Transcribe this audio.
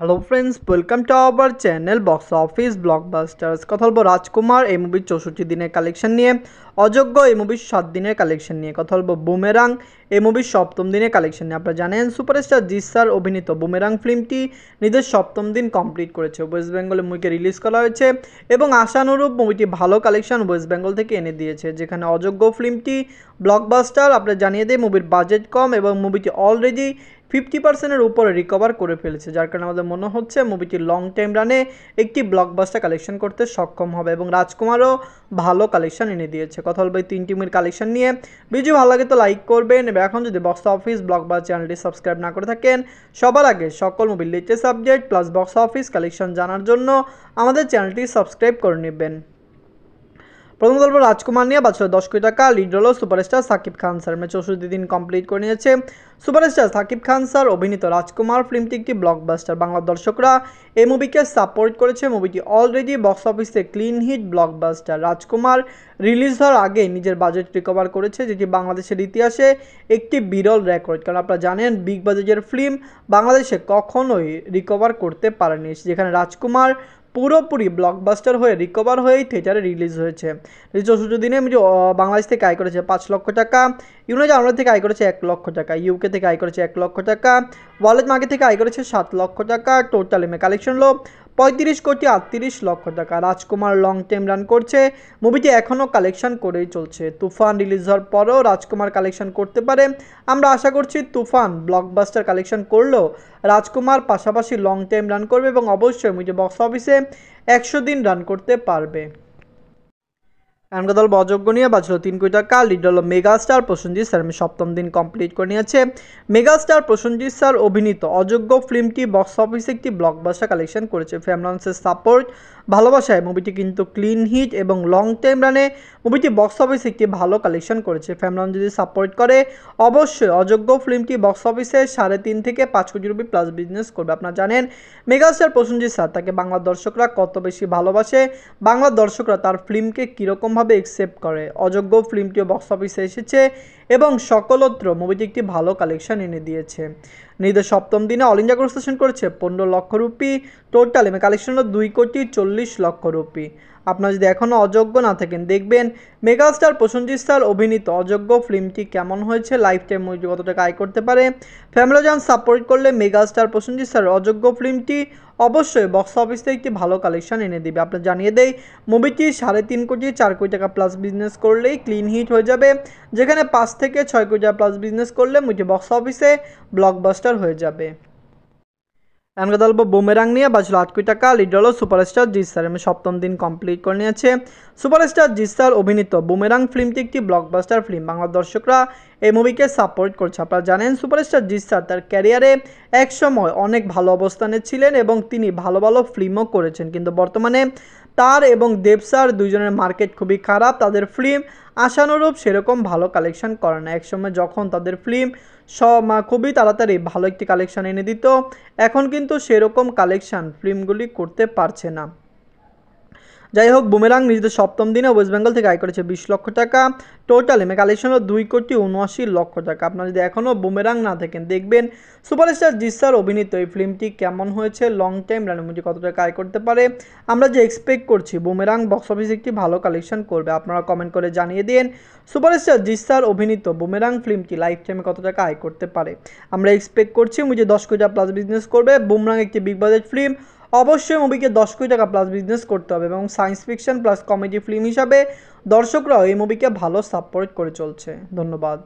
hello friends welcome to our channel box office blockbusters কথা বলবো রাজকুমার এই মুভির চৌষট্টি দিনের কালেকশন নিয়ে অযোগ্য এই মুভির সাত দিনের কালেকশন নিয়ে কথা বলবো বুমেরাং এই মুভির সপ্তম দিনের কালেকশন নিয়ে আপনারা জানেন সুপারস্টার জিৎ স্যার অভিনীত বুমেরাং ফিল্মটি নিজের সপ্তম দিন কমপ্লিট করেছে ওয়েস্ট বেঙ্গলে মুভিকে রিলিজ করা হয়েছে এবং আশানুরূপ মুভিটি ভালো কালেকশন ওয়েস্ট বেঙ্গল থেকে এনে দিয়েছে যেখানে অযোগ্য ফিল্মটি ব্লকবাস্টার আপনারা জানিয়ে দেয় মুভির বাজেট কম এবং মুভিটি অলরেডি ফিফটি পার্সেন্টের উপরে রিকভার করে ফেলেছে যার কারণে আমাদের মনে হচ্ছে মুভিটি লং টাইম রানে একটি ব্লকবাস্টার কালেকশন করতে সক্ষম হবে এবং রাজকুমারও ভালো কালেকশন এনে দিয়েছে কথা বলবো এই তিনটি মুভির কালেকশন নিয়ে ভিডিও ভালো লাগে তো লাইক করবেন এবং এখন যদি বক্স অফিস বাস চ্যানেলটি সাবস্ক্রাইব না করে থাকেন সবার আগে সকল মুভির latest update plus box office collection জানার জন্য আমাদের চ্যানেলটি সাবস্ক্রাইব করে নেবেন প্রথম গল্প রাজকুমার নিয়ে বাঁচল দশ কোটি টাকা lead role superstar Shakib Khan sir ম্যাচ চৌষট্টি দিন কমপ্লিট করে নিয়েছে সুপারস্টার সাকিব খান স্যার অভিনীত রাজকুমার ফিল্মটি একটি ব্লকবাস্টার বাংলার দর্শকরা এই মুভিকে সাপোর্ট করেছে মুভিটি অলরেডি বক্স অফিসে clean hit blockbuster Rajkumar release হওয়ার আগে নিজের বাজেট রিকভার করেছে যেটি বাংলাদেশের ইতিহাসে একটি বিরল রেকর্ড কারণ আপনারা জানেন বিগ বাজেটের ফিল্ম বাংলাদেশে কখনোই রিকভার করতে পারেনি যেখানে রাজকুমার পুরোপুরি ব্লকবাস্টার হয়ে রিকভার হয়েই থিয়েটারে রিলিজ হয়েছে চৌষট্টি দিনে বাংলাদেশ থেকে আয় করেছে পাঁচ লক্ষ টাকা ইউনাইটেড আমরা থেকে আয় করেছে এক লক্ষ টাকা ইউকে থেকে আয় করেছে এক লক্ষ টাকা ওয়ালেট মার্কেট থেকে আয় করেছে সাত লক্ষ টাকা টোটাল এমএ কালেকশন হলো পঁয়ত্রিশ কোটি আটত্রিশ লক্ষ টাকা রাজকুমার লং টাইম রান করছে মুভিটি এখনও কালেকশন করেই চলছে তুফান রিলিজ হওয়ার পরও রাজকুমার কালেকশন করতে পারে আমরা আশা করছি তুফান ব্লকবাস্টার কালেকশন করলেও রাজকুমার পাশাপাশি লং টাইম রান করবে এবং অবশ্যই মুভিটি বক্স অফিসে একশো দিন রান করতে পারবে এমনকা দল অযোগ্য নিয়ে বাজল তিন কোটি টাকা লিড হল মেগাস্টার প্রসেনজিৎ স্যার আমি সপ্তম দিন কমপ্লিট করে নিয়েছে মেগাস্টার প্রসেনজিৎ স্যার অভিনীত অযোগ্য ফিল্মটি বক্স অফিসে একটি ব্লকবাস্টার কালেকশন করেছে ফ্যামলান্সের সাপোর্ট ভালোবাসায় মুভিটি কিন্তু ক্লিন হিট এবং লং টাইম রানে মুভিটি বক্স অফিসে একটি ভালো কালেকশন করেছে ফ্যামলন যদি সাপোর্ট করে অবশ্যই অযোগ্য ফিল্মটি বক্স অফিসে সাড়ে তিন থেকে পাঁচ কোটি রুপি প্লাস বিজনেস করবে আপনারা জানেন মেগাস্টার প্রসেনজিৎ স্যার তাকে বাংলা দর্শকরা কত বেশি ভালোবাসে বাংলা দর্শকরা তার ফিল্মকে কীরকমভাবে একসেপ্ট করে অযোগ্য ফিল্মটিও বক্স অফিসে এসেছে এবং সকলত্র মুভিটি একটি ভালো কালেকশন এনে দিয়েছে নিজেদের সপ্তম দিনে অল ইন্ডিয়া গ্রোস করেছে পনেরো লক্ষ রুপি টোটাল এবং কালেকশন হলো দুই কোটি চল্লিশ লক্ষ রুপি আপনারা যদি এখনও অযোগ্য না থাকেন দেখবেন মেগাস্টার প্রসঞ্জিত স্যার অভিনীত অযোগ্য ফিল্মটি কেমন হয়েছে লাইফ টাইম মুভিটি কত টাকা আয় করতে পারে ফ্যামিলি ফ্যামিলোজান সাপোর্ট করলে মেগাস্টার প্রসঞ্জিত স্যার অযোগ্য ফিল্মটি অবশ্যই বক্স অফিস থেকে একটি ভালো কালেকশন এনে দেবে আপনার জানিয়ে দেই মুভিটি সাড়ে তিন কোটি চার কোটি টাকা প্লাস বিজনেস করলেই ক্লিন হিট হয়ে যাবে যেখানে পাঁচ থেকে ছয় কোটি টাকা প্লাস বিজনেস করলে মুভিটি বক্স অফিসে ব্লকবাস্টার হয়ে যাবে রানগা দল বোমেরাং নিয়ে বাঁচল আট কোটি টাকা সুপার হলো সুপারস্টার জিৎসার এবং সপ্তম দিন কমপ্লিট করে নিয়েছে সুপারস্টার স্যার অভিনীত বোমেরাং ফিল্মটি একটি ব্লকবাস্টার ফিল্ম বাংলার দর্শকরা এই মুভিকে সাপোর্ট করছে আপনারা জানেন সুপারস্টার স্যার তার ক্যারিয়ারে একসময় অনেক ভালো অবস্থানে ছিলেন এবং তিনি ভালো ভালো ফিল্মও করেছেন কিন্তু বর্তমানে তার এবং দেবসার দুজনের মার্কেট খুবই খারাপ তাদের ফিল্ম আশানুরূপ সেরকম ভালো কালেকশন করে না একসময় যখন তাদের ফিল্ম সব খুবই তাড়াতাড়ি ভালো একটি কালেকশন এনে দিত এখন কিন্তু সেরকম কালেকশান ফিল্মগুলি করতে পারছে না যাই হোক বুমেরাং নিজেদের সপ্তম দিনে ওয়েস্ট বেঙ্গল থেকে আয় করেছে বিশ লক্ষ টাকা টোটাল এমএ কালেকশন হলো দুই কোটি উনআশি লক্ষ টাকা আপনারা যদি এখনও বুমেরাং না থাকেন দেখবেন সুপারস্টার জিসার অভিনীত এই ফিল্মটি কেমন হয়েছে লং টাইম রানমুটি কত টাকা আয় করতে পারে আমরা যে এক্সপেক্ট করছি বুমেরাং বক্স অফিস একটি ভালো কালেকশন করবে আপনারা কমেন্ট করে জানিয়ে দিন সুপারস্টার জিসার অভিনীত বুমেরাং ফিল্মটি লাইফ টাইমে কত টাকা আয় করতে পারে আমরা এক্সপেক্ট করছি মুজে দশ কোটি প্লাস বিজনেস করবে বুমরাং একটি বিগ বাজেট ফিল্ম অবশ্যই মুভিকে দশ কোটি টাকা প্লাস বিজনেস করতে হবে এবং science fiction plus comedy film হিসাবে দর্শকরাও এই মুভিকে ভালো সাপোর্ট করে চলছে ধন্যবাদ